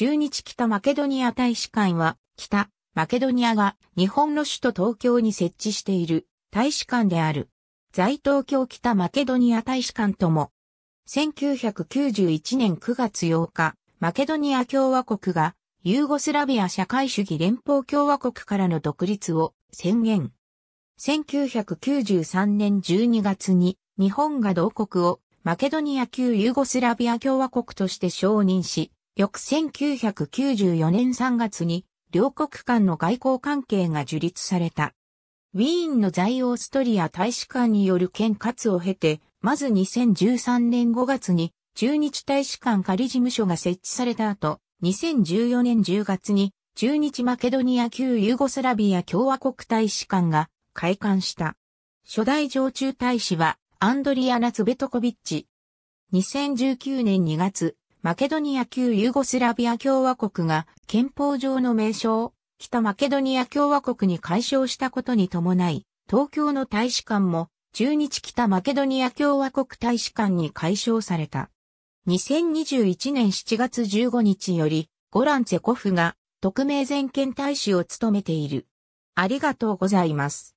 駐日北マケドニア大使館は、北マケドニアが日本の首都東京に設置している大使館である。在東京北マケドニア大使館とも、1991年9月8日、マケドニア共和国がユーゴスラビア社会主義連邦共和国からの独立を宣言。1993年12月に日本が同国をマケドニア旧ユーゴスラビア共和国として承認し、翌1994年3月に両国間の外交関係が樹立された。ウィーンの在オーストリア大使館による兼活を経て、まず2013年5月に中日大使館仮事務所が設置された後、2014年10月に中日マケドニア旧ユーゴスラビア共和国大使館が開館した。初代常駐大使はアンドリア・ナツベトコビッチ。2019年2月、マケドニア旧ユーゴスラビア共和国が憲法上の名称、北マケドニア共和国に解消したことに伴い、東京の大使館も中日北マケドニア共和国大使館に解消された。2021年7月15日より、ゴランツェコフが特命全権大使を務めている。ありがとうございます。